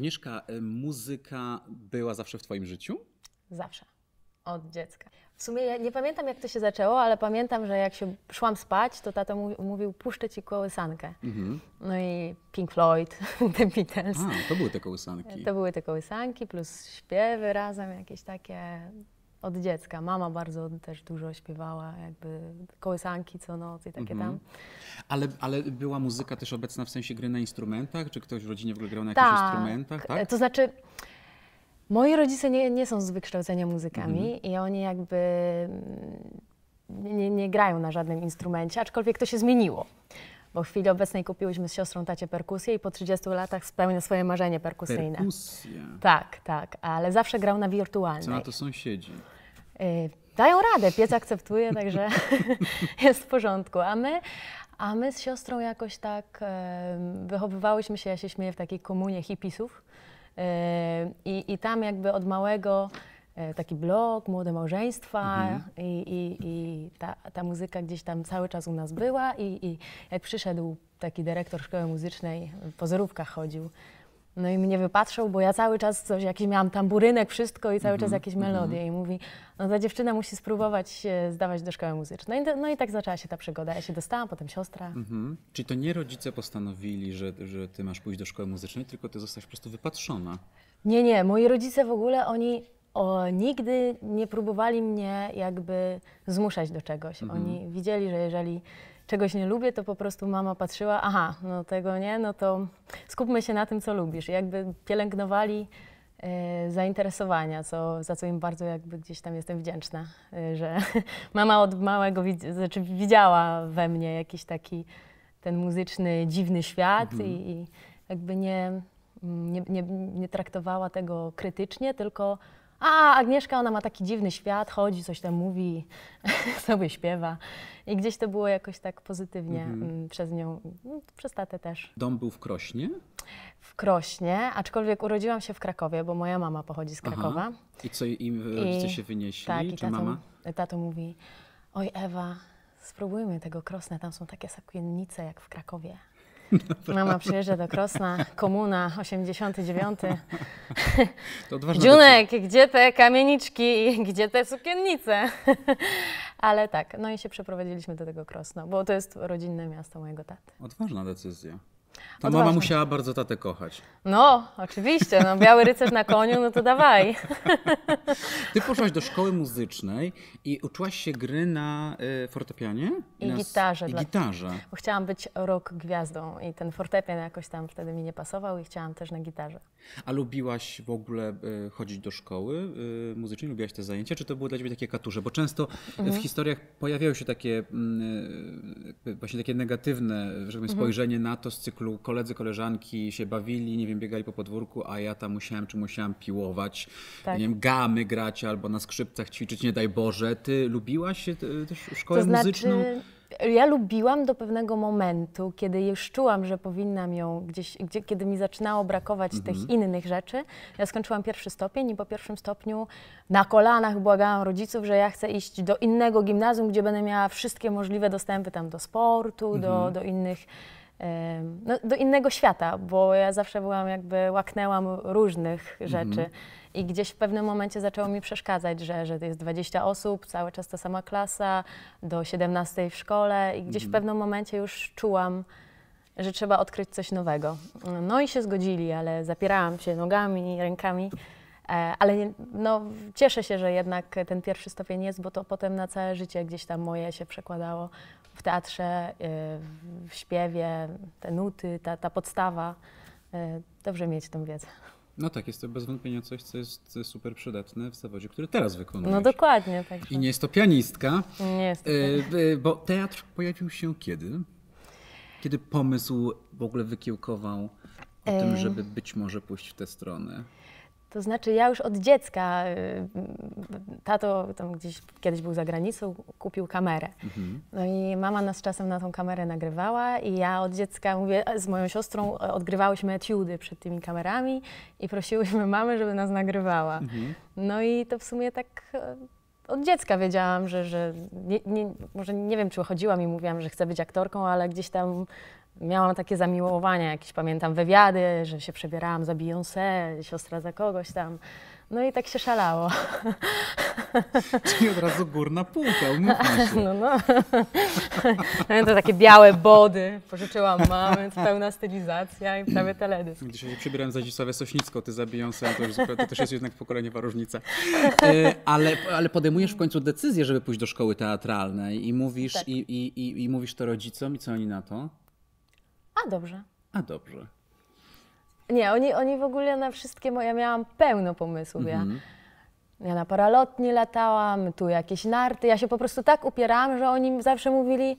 Agnieszka, y, muzyka była zawsze w Twoim życiu? Zawsze. Od dziecka. W sumie ja nie pamiętam, jak to się zaczęło, ale pamiętam, że jak się szłam spać, to tata mówił, puszczę ci kołysankę. Mhm. No i Pink Floyd, The Beatles. A, to były te kołysanki. To były te kołysanki, plus śpiewy razem, jakieś takie od dziecka. Mama bardzo też dużo śpiewała, jakby kołysanki co noc i takie tam. Mhm. Ale, ale była muzyka też obecna w sensie gry na instrumentach? Czy ktoś w rodzinie w ogóle grał na jakichś tak. instrumentach? Tak, to znaczy moi rodzice nie, nie są z wykształcenia muzykami mhm. i oni jakby mm, nie, nie grają na żadnym instrumencie, aczkolwiek to się zmieniło bo w chwili obecnej kupiłyśmy z siostrą tacie perkusję i po 30 latach spełnia swoje marzenie perkusyjne. Perkusja. Tak, tak, ale zawsze grał na wirtualnej. Co na to sąsiedzi? E, dają radę, piec akceptuje, także jest w porządku. A my, a my z siostrą jakoś tak e, wychowywałyśmy się, ja się śmieję, w takiej komunie hipisów. E, I, I tam jakby od małego taki blog, młode małżeństwa mhm. i, i, i ta, ta, muzyka gdzieś tam cały czas u nas była i, i jak przyszedł taki dyrektor szkoły muzycznej, po pozorówkach chodził, no i mnie wypatrzył, bo ja cały czas coś, jakiś miałam tamburynek, wszystko i cały czas mhm, jakieś melodie. Mhm. I mówi, no ta dziewczyna musi spróbować zdawać do szkoły muzycznej. No i, no i tak zaczęła się ta przygoda. Ja się dostałam, potem siostra. Mhm. Czyli to nie rodzice postanowili, że, że ty masz pójść do szkoły muzycznej, tylko ty zostałaś po prostu wypatrzona. Nie, nie. Moi rodzice w ogóle, oni o, nigdy nie próbowali mnie jakby zmuszać do czegoś. Oni widzieli, że jeżeli czegoś nie lubię, to po prostu mama patrzyła, aha, no tego nie, no to skupmy się na tym, co lubisz. I jakby pielęgnowali e, zainteresowania, co, za co im bardzo jakby gdzieś tam jestem wdzięczna, e, że mama od małego wid znaczy widziała we mnie jakiś taki ten muzyczny, dziwny świat mhm. i, i, jakby nie, mm, nie, nie, nie traktowała tego krytycznie, tylko a Agnieszka, ona ma taki dziwny świat, chodzi, coś tam mówi, sobie śpiewa. I gdzieś to było jakoś tak pozytywnie mhm. Mm, przez nią, no, przez tatę też. Dom był w Krośnie? W Krośnie, aczkolwiek urodziłam się w Krakowie, bo moja mama pochodzi z Krakowa. Aha. I co im rodzice I, się wynieśli? Tak, i tato, mama? tato mówi, oj Ewa, spróbujmy tego krosne, tam są takie sakiennice jak w Krakowie. Mama przyjeżdża do Krosna, komuna 89. Dziunek, gdzie te kamieniczki i gdzie te sukiennice? Ale tak, no i się przeprowadziliśmy do tego Krosna, bo to jest rodzinne miasto mojego taty. Odważna decyzja. To mama musiała bardzo tatę kochać. No, oczywiście. No, biały rycerz na koniu, no to dawaj. Ty poszłaś do szkoły muzycznej i uczyłaś się gry na y, fortepianie? I, na, gitarze. I dla... gitarze. Bo chciałam być rok gwiazdą i ten fortepian jakoś tam wtedy mi nie pasował i chciałam też na gitarze. A lubiłaś w ogóle y, chodzić do szkoły y, muzycznej? Lubiłaś te zajęcia? Czy to były dla ciebie takie katusze? Bo często mhm. w historiach pojawiały się takie mm, y, właśnie takie negatywne że tak mhm. spojrzenie na to z cyklu klub, koledzy, koleżanki się bawili, nie wiem, biegali po podwórku, a ja tam musiałem czy musiałam piłować, tak. nie wiem, gamy grać albo na skrzypcach ćwiczyć, nie daj Boże. Ty lubiłaś się szkołę to znaczy... muzyczną? ja lubiłam do pewnego momentu, kiedy już czułam, że powinnam ją gdzieś, gdzie, kiedy mi zaczynało brakować mhm. tych innych rzeczy. Ja skończyłam pierwszy stopień i po pierwszym stopniu na kolanach błagałam rodziców, że ja chcę iść do innego gimnazjum, gdzie będę miała wszystkie możliwe dostępy tam do sportu, mhm. do, do innych no, do innego świata, bo ja zawsze byłam jakby, łaknęłam różnych rzeczy mhm. i gdzieś w pewnym momencie zaczęło mi przeszkadzać, że, że to jest 20 osób, cały czas ta sama klasa, do 17 w szkole i gdzieś w mhm. pewnym momencie już czułam, że trzeba odkryć coś nowego. No i się zgodzili, ale zapierałam się nogami, i rękami. E, ale no, cieszę się, że jednak ten pierwszy stopień jest, bo to potem na całe życie gdzieś tam moje się przekładało w teatrze, y, w śpiewie, te nuty, ta, ta podstawa. Y, dobrze mieć tę wiedzę. No tak, jest to bez wątpienia coś, co jest super przydatne w zawodzie, który teraz wykonujesz. No dokładnie. Także. I nie jest to pianistka. Nie jest to y, pianistka. Bo teatr pojawił się kiedy? Kiedy pomysł w ogóle wykiełkował o tym, żeby być może pójść w tę stronę? To znaczy, ja już od dziecka, y, tato tam gdzieś kiedyś był za granicą, kupił kamerę. Mhm. No i mama nas czasem na tą kamerę nagrywała i ja od dziecka, mówię, z moją siostrą e, odgrywałyśmy etiudy przed tymi kamerami i prosiłyśmy mamy, żeby nas nagrywała. Mhm. No i to w sumie tak e, od dziecka wiedziałam, że, że nie, nie, może nie wiem, czy chodziłam i mówiłam, że chcę być aktorką, ale gdzieś tam miałam takie zamiłowania, jakieś pamiętam wywiady, że się przebierałam za Beyoncé, siostra za kogoś tam. No i tak się szalało. Czyli od razu górna półka, umówmy się. No, no. to takie białe body, pożyczyłam mamy, pełna stylizacja i prawie teledysk. Dzisiaj się przybierałem za Zdzisławę Sośnicką, ty za Beyoncé, to, już, to też jest jednak pokoleniowa różnica. E, ale, ale podejmujesz w końcu decyzję, żeby pójść do szkoły teatralnej i mówisz, tak. i, i, i, i mówisz to rodzicom i co oni na to? A dobrze. A dobrze. Nie, oni, oni w ogóle na wszystkie moje, ja miałam pełno pomysłów. Ja. Mhm. Ja na paralotni latałam, tu jakieś narty. Ja się po prostu tak upierałam, że oni zawsze mówili,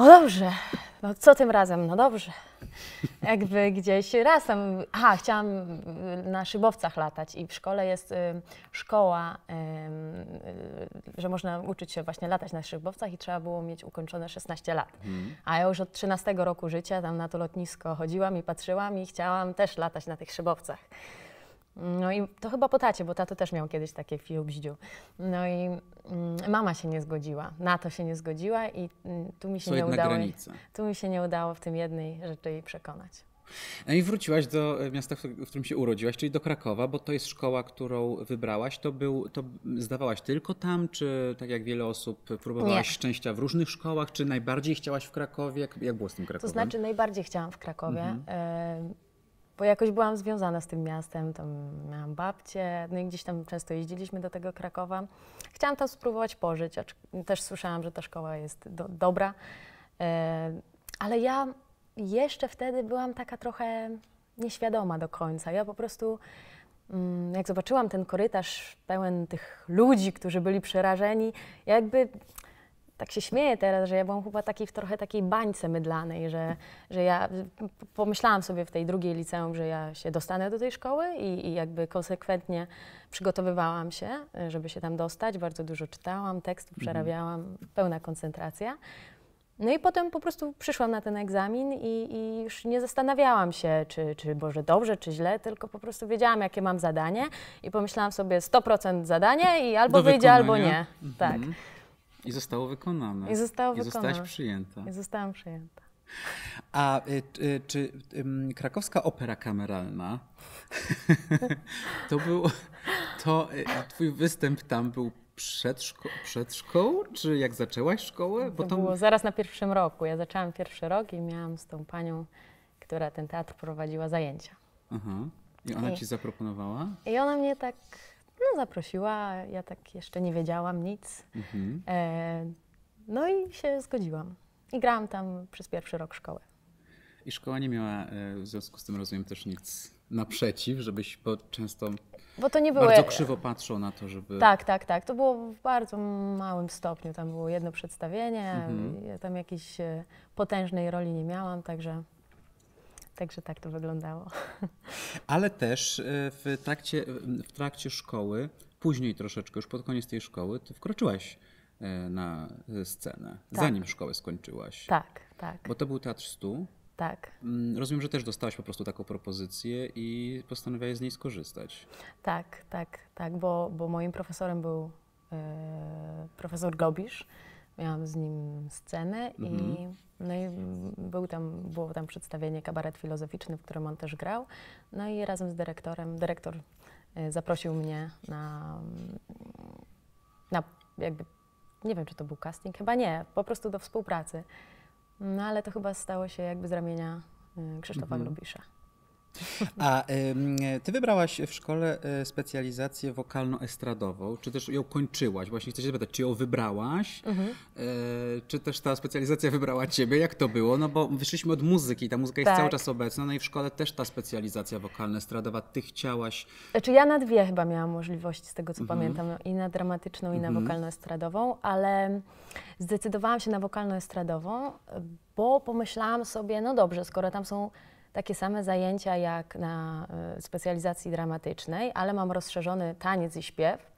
no dobrze, no co tym razem, no dobrze. Jakby gdzieś razem. tam, aha, chciałam y, na szybowcach latać i w szkole jest y, szkoła, y, y, że można uczyć się właśnie latać na szybowcach i trzeba było mieć ukończone 16 lat. Mhm. A ja już od 13 roku życia tam na to lotnisko chodziłam i patrzyłam i chciałam też latać na tych szybowcach. No i to chyba po tacie, bo tato też miał kiedyś takie fiju No i mm, mama się nie zgodziła, na to się nie zgodziła i mm, tu mi się nie udało. I, Tu mi się nie udało w tym jednej rzeczy jej przekonać. No i wróciłaś do e, miasta, w którym się urodziłaś, czyli do Krakowa, bo to jest szkoła, którą wybrałaś. To, był, to zdawałaś tylko tam, czy tak jak wiele osób próbowałaś Nie. szczęścia w różnych szkołach, czy najbardziej chciałaś w Krakowie? Jak, jak było z tym Krakowem? To znaczy najbardziej chciałam w Krakowie. Mhm. E, bo jakoś byłam związana z tym miastem, tam miałam babcię, no i gdzieś tam często jeździliśmy do tego Krakowa. Chciałam tam spróbować pożyć, też słyszałam, że ta szkoła jest do, dobra, e, ale ja jeszcze wtedy byłam taka trochę nieświadoma do końca. Ja po prostu, mm, jak zobaczyłam ten korytarz pełen tych ludzi, którzy byli przerażeni, ja jakby tak się śmieję teraz, że ja byłam chyba taki w trochę takiej bańce mydlanej, że, że ja pomyślałam sobie w tej drugiej liceum, że ja się dostanę do tej szkoły i, i jakby konsekwentnie przygotowywałam się, żeby się tam dostać. Bardzo dużo czytałam, tekstów mhm. przerabiałam, pełna koncentracja. No i potem po prostu przyszłam na ten egzamin i, i, już nie zastanawiałam się, czy, czy Boże dobrze, czy źle, tylko po prostu wiedziałam, jakie mam zadanie i pomyślałam sobie 100% zadanie i albo wyjdzie, albo nie. Tak. Mhm. Tak. I zostało wykonane. I zostało wykonane. I zostałaś przyjęta. I zostałam przyjęta. A y, y, czy, czy krakowska opera kameralna to był to y, twój występ tam był przed, szko- przed szkołą, czy jak zaczęłaś szkołę? Bo to było zaraz na pierwszym roku. Ja zaczęłam pierwszy rok i miałam z tą panią, która ten teatr prowadziła, zajęcia. Aha. I ona I, ci zaproponowała? I ona mnie tak no, zaprosiła, ja tak jeszcze nie wiedziałam nic. Mhm. E, no i się zgodziłam. I grałam tam przez pierwszy rok szkoły. I szkoła nie miała e, w związku z tym, rozumiem, też nic naprzeciw, żebyś po często bo to nie było... bardzo e- krzywo patrzą na to, żeby... Tak, tak, tak. To było w bardzo małym stopniu. Tam było jedno przedstawienie, mhm. ja tam jakiejś e, potężnej roli nie miałam, także... Także tak to wyglądało. Ale też e, w trakcie, w trakcie szkoły, później troszeczkę, już pod koniec tej szkoły, ty wkroczyłaś e, na scenę, tak. zanim szkołę skończyłaś. Tak, tak. Bo to był Teatr Stu. Tak. Mm, rozumiem, że też dostałaś po prostu taką propozycję i postanowiłaś z niej skorzystać. Tak, tak, tak, bo, bo moim profesorem był yy, profesor Gobisz, miałam z nim scenę i, mhm. no i był tam, było tam przedstawienie kabaret filozoficzny, w którym on też grał. No i razem z dyrektorem, dyrektor e, zaprosił mnie na, na jakby, nie wiem czy to był casting, chyba nie, po prostu do współpracy. No ale to chyba stało się jakby z ramienia e, Krzysztofa mhm. A ty wybrałaś w szkole e, specjalizację wokalno-estradową, czy też ją kończyłaś? Właśnie chcę się zapytać, czy ją wybrałaś, mhm. E, czy też ta specjalizacja wybrała ciebie? Jak to było? No bo wyszliśmy od muzyki, ta muzyka jest tak. cały czas obecna, no i w szkole też ta specjalizacja wokalno-estradowa, ty chciałaś... Znaczy ja na dwie chyba miałam możliwość, z tego co mhm. pamiętam, no i na dramatyczną, i na mhm. wokalno-estradową, ale zdecydowałam się na wokalno-estradową, bo pomyślałam sobie, no dobrze, skoro tam są takie same zajęcia jak na e, specjalizacji dramatycznej, ale mam rozszerzony taniec i śpiew,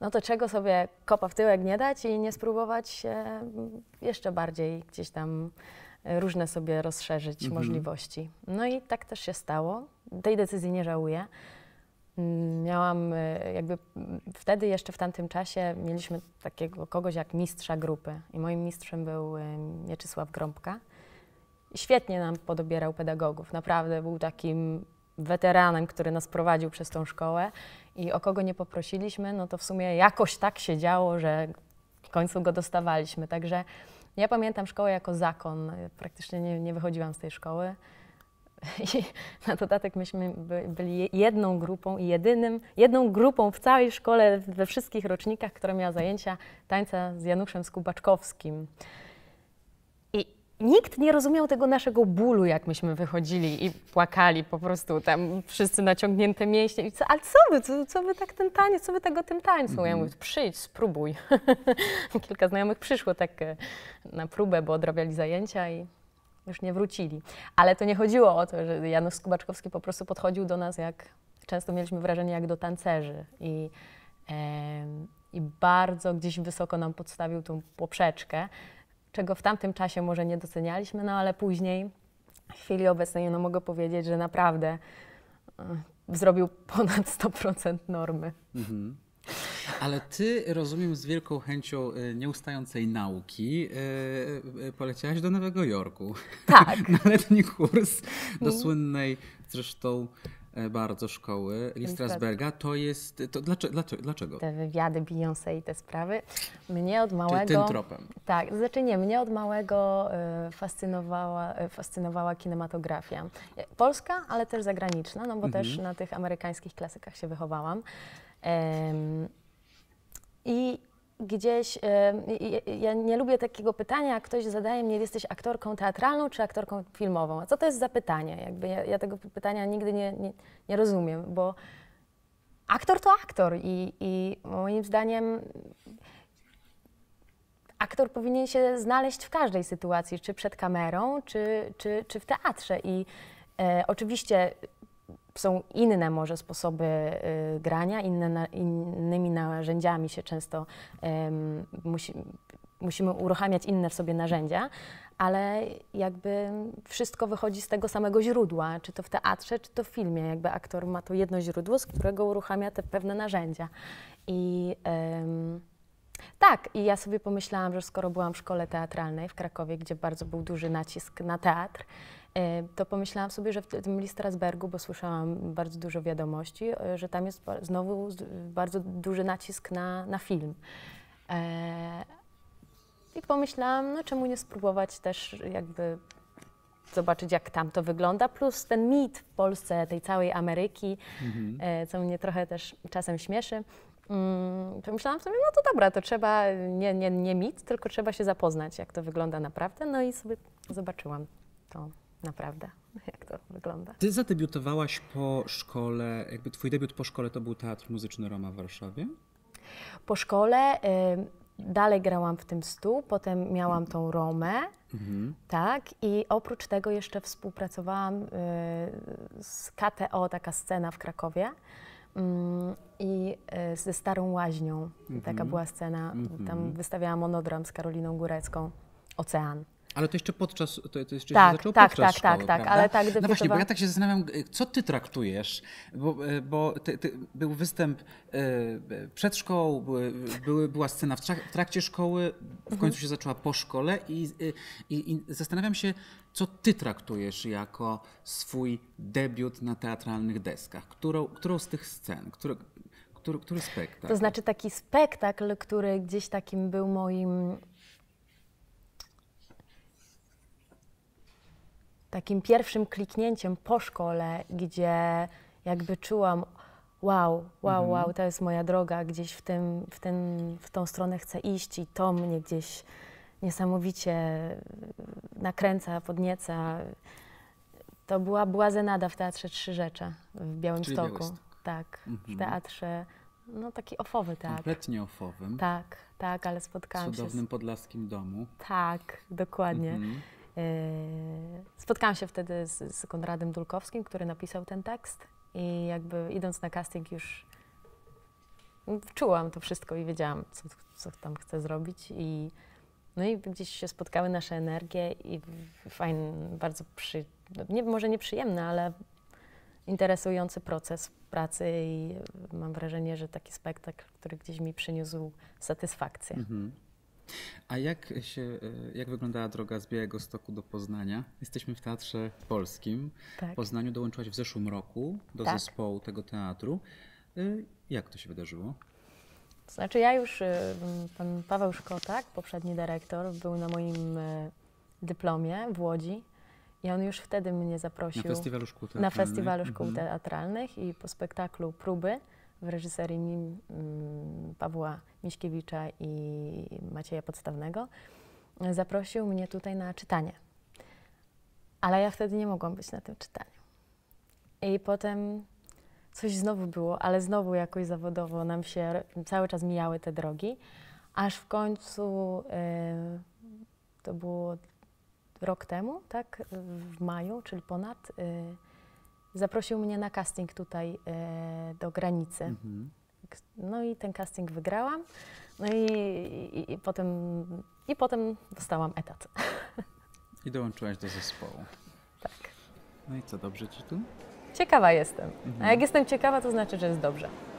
no to czego sobie kopa w tyłek nie dać i nie spróbować się mm, jeszcze bardziej gdzieś tam e, różne sobie rozszerzyć mhm. możliwości. No i tak też się stało. Tej decyzji nie żałuję. Mm, miałam e, jakby mm, wtedy jeszcze w tamtym czasie mieliśmy takiego kogoś jak mistrza grupy i moim mistrzem był Mieczysław Grąbka świetnie nam podobierał pedagogów. Naprawdę był takim weteranem, który nas prowadził przez tą szkołę i o kogo nie poprosiliśmy, no to w sumie jakoś tak się działo, że w końcu go dostawaliśmy. Także ja pamiętam szkołę jako zakon. Praktycznie nie, nie wychodziłam z tej szkoły. I na dodatek myśmy byli jedną grupą i jedynym, jedną grupą w całej szkole, we wszystkich rocznikach, która miała zajęcia tańca z Januszem Skubaczkowskim nikt nie rozumiał tego naszego bólu, jak myśmy wychodzili i płakali po prostu tam wszyscy naciągnięte mięśnie. I co, ale co wy, co, co wy tak ten taniec, co wy tak o tym tańcu? Mm -hmm. Ja mówię, mhm. przyjdź, spróbuj. Kilka znajomych przyszło tak e, na próbę, bo odrabiali zajęcia i już nie wrócili. Ale to nie chodziło o to, że Janusz Skubaczkowski po prostu podchodził do nas jak, często mieliśmy wrażenie, jak do tancerzy. I, e, i bardzo gdzieś wysoko nam podstawił tą poprzeczkę, czego w tamtym czasie może nie docenialiśmy, no ale później, w chwili obecnej, no mogę powiedzieć, że naprawdę y, zrobił ponad 100% normy. Mhm. Ale ty, rozumiem, z wielką chęcią y, nieustającej nauki y, y, poleciałaś do Nowego Jorku. Tak. Na letni kurs do mhm. słynnej zresztą E, bardzo szkoły Strasberga. to jest. To dlaczego, dlaczego? Te wywiady Beyoncé i te sprawy. Mnie od małego. tym tropem. Tak, znaczy nie, mnie od małego e, fascynowała, e, fascynowała kinematografia. Polska, ale też zagraniczna, no bo mhm. też na tych amerykańskich klasykach się wychowałam. Um, I gdzieś, y, ja nie lubię takiego pytania, jak ktoś zadaje mnie, jesteś aktorką teatralną czy aktorką filmową? A co to jest za pytanie? Jakby ja, ja tego pytania nigdy nie, nie, nie, rozumiem, bo aktor to aktor i, i moim zdaniem aktor powinien się znaleźć w każdej sytuacji, czy przed kamerą, czy, czy, czy w teatrze. I e, oczywiście są inne może sposoby y, grania, inne innymi narzędziami się często musi, musimy uruchamiać inne w sobie narzędzia, ale jakby wszystko wychodzi z tego samego źródła, czy to w teatrze, czy to w filmie. Jakby aktor ma to jedno źródło, z którego uruchamia te pewne narzędzia. I tak, i ja sobie pomyślałam, że skoro byłam w szkole teatralnej w Krakowie, gdzie bardzo był duży nacisk na teatr, to pomyślałam sobie, że w tym Listrasbergu, bo słyszałam bardzo dużo wiadomości, e, że tam jest znowu bardzo duży nacisk na, na film. E, I pomyślałam, no czemu nie spróbować też jakby zobaczyć, jak tam to wygląda, plus ten mit w Polsce, tej całej Ameryki, mhm. E, co mnie trochę też czasem śmieszy. Mm, pomyślałam sobie, no to dobra, to trzeba nie, nie, nie mit, tylko trzeba się zapoznać, jak to wygląda naprawdę. No i sobie zobaczyłam to naprawdę, jak to wygląda. Ty zadebiutowałaś po szkole, jakby twój debiut po szkole to był Teatr Muzyczny Roma w Warszawie? Po szkole y, dalej grałam w tym stu, potem miałam tą Romę, mhm. tak, i oprócz tego jeszcze współpracowałam y, z KTO, taka scena w Krakowie, mm, i y, ze Starą Łaźnią, taka mhm. była scena, tam mhm. wystawiałam monodram z Karoliną Górecką, Ocean. Ale to jeszcze podczas, to, to jeszcze tak, się zaczęło tak, podczas tak, tak szkoły, tak, tak, ale tak No właśnie, bo ja tak się zastanawiam, y, co ty traktujesz, bo, y, bo ty, ty, był występ y, przed szkołą, były, była scena w trakcie szkoły, w mhm. końcu się zaczęła po szkole i, i, i zastanawiam się, co ty traktujesz jako swój debiut na teatralnych deskach, którą, którą z tych scen, który, który spektakl? To znaczy taki spektakl, który gdzieś takim był moim takim pierwszym kliknięciem po szkole, gdzie jakby czułam, wow, wow, mhm. wow, to jest moja droga, gdzieś w, tym, w, tym, w tą stronę chcę iść i to mnie gdzieś niesamowicie nakręca, podnieca. To była błazenada w Teatrze Trzy Rzecze w Białymstoku. Tak, w mhm. teatrze, no taki ofowy teatr. Kompletnie ofowym. Tak, tak, ale spotkałam Cudownym się... Cudownym podlaskim domu. Tak, dokładnie. Mhm. Yy, spotkałam się wtedy z, z Konradem Dulkowskim, który napisał ten tekst i jakby idąc na casting już czułam to wszystko i wiedziałam, co, co tam chcę zrobić i no i gdzieś się spotkały nasze energie i fajny, bardzo przy, nie, może nieprzyjemny, ale interesujący proces pracy i mam wrażenie, że taki spektakl, który gdzieś mi przyniósł satysfakcję. Mhm. A jak, się, e, jak wyglądała droga z Białego Stoku do Poznania? Jesteśmy w Teatrze Polskim. Tak. W Poznaniu dołączyłaś w zeszłym roku do tak. zespołu tego teatru. E, jak to się wydarzyło? To znaczy ja już, e, pan Paweł Szkotak, poprzedni dyrektor, był na moim dyplomie w Łodzi i on już wtedy mnie zaprosił na Festiwalu Szkół Teatralnych, na festiwalu szkół mhm. teatralnych i po spektaklu Próby w reżyserii mm, Pawła Miśkiewicza i Macieja Podstawnego, zaprosił mnie tutaj na czytanie. Ale ja wtedy nie mogłam być na tym czytaniu. I potem coś znowu było, ale znowu jakoś zawodowo nam się cały czas mijały te drogi, aż w końcu y, to było rok temu, tak, w maju, czyli ponad. Y, zaprosił mnie na casting tutaj e, do granicy. Mhm. No i ten casting wygrałam. No i, i, i, potem, i potem dostałam etat. I dołączyłaś do zespołu. Tak. No i co, dobrze ci tu? Ciekawa jestem. Mhm. A jak jestem ciekawa, to znaczy, że jest dobrze.